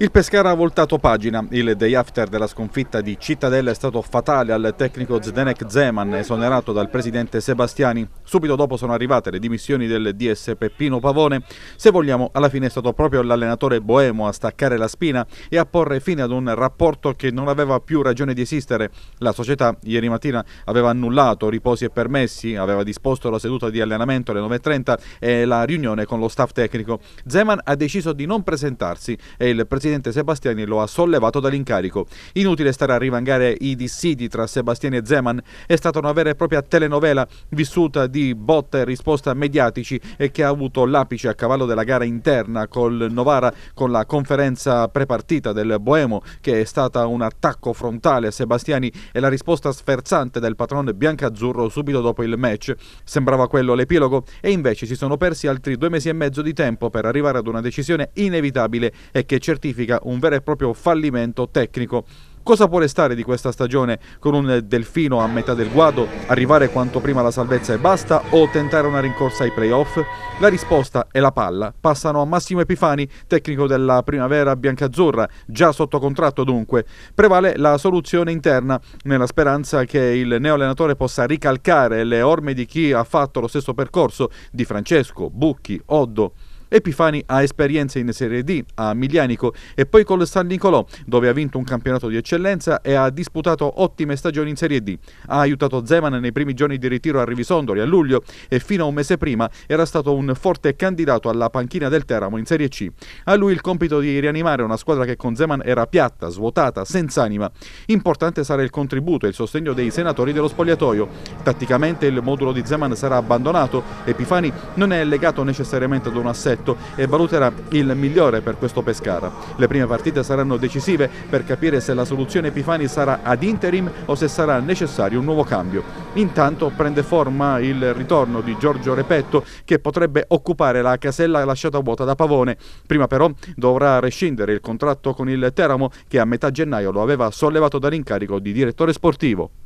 Il Pescara ha voltato pagina. Il day after della sconfitta di Cittadella è stato fatale al tecnico Zdenek Zeman, esonerato dal presidente Sebastiani. Subito dopo sono arrivate le dimissioni del DS Peppino Pavone. Se vogliamo, alla fine è stato proprio l'allenatore Boemo a staccare la spina e a porre fine ad un rapporto che non aveva più ragione di esistere. La società ieri mattina aveva annullato riposi e permessi, aveva disposto la seduta di allenamento alle 9.30 e la riunione con lo staff tecnico. Zeman ha deciso di non presentarsi e il presidente presidente Sebastiani lo ha sollevato dall'incarico. Inutile stare a rivangare i dissidi tra Sebastiani e Zeman, è stata una vera e propria telenovela vissuta di botta e risposta mediatici e che ha avuto l'apice a cavallo della gara interna col Novara con la conferenza prepartita del Boemo che è stata un attacco frontale a Sebastiani e la risposta sferzante del patrone biancazzurro subito dopo il match. Sembrava quello l'epilogo e invece si sono persi altri due mesi e mezzo di tempo per arrivare ad una decisione inevitabile e che certifica significa un vero e proprio fallimento tecnico. Cosa può restare di questa stagione? Con un delfino a metà del guado, arrivare quanto prima alla salvezza e basta o tentare una rincorsa ai playoff? La risposta è la palla. Passano a Massimo Epifani, tecnico della primavera biancazzurra, già sotto contratto dunque. Prevale la soluzione interna, nella speranza che il neoallenatore possa ricalcare le orme di chi ha fatto lo stesso percorso, di Francesco, Bucchi, Oddo. Epifani ha esperienze in Serie D a Miglianico e poi col San Nicolò, dove ha vinto un campionato di eccellenza e ha disputato ottime stagioni in Serie D. Ha aiutato Zeman nei primi giorni di ritiro a Rivisondoli a luglio e fino a un mese prima era stato un forte candidato alla panchina del Teramo in Serie C. A lui il compito di rianimare una squadra che con Zeman era piatta, svuotata, senza anima. Importante sarà il contributo e il sostegno dei senatori dello spogliatoio. Tatticamente il modulo di Zeman sarà abbandonato, Epifani non è legato necessariamente ad un assetto progetto e valuterà il migliore per questo Pescara. Le prime partite saranno decisive per capire se la soluzione Epifani sarà ad interim o se sarà necessario un nuovo cambio. Intanto prende forma il ritorno di Giorgio Repetto che potrebbe occupare la casella lasciata vuota da Pavone. Prima però dovrà rescindere il contratto con il Teramo che a metà gennaio lo aveva sollevato dall'incarico di direttore sportivo.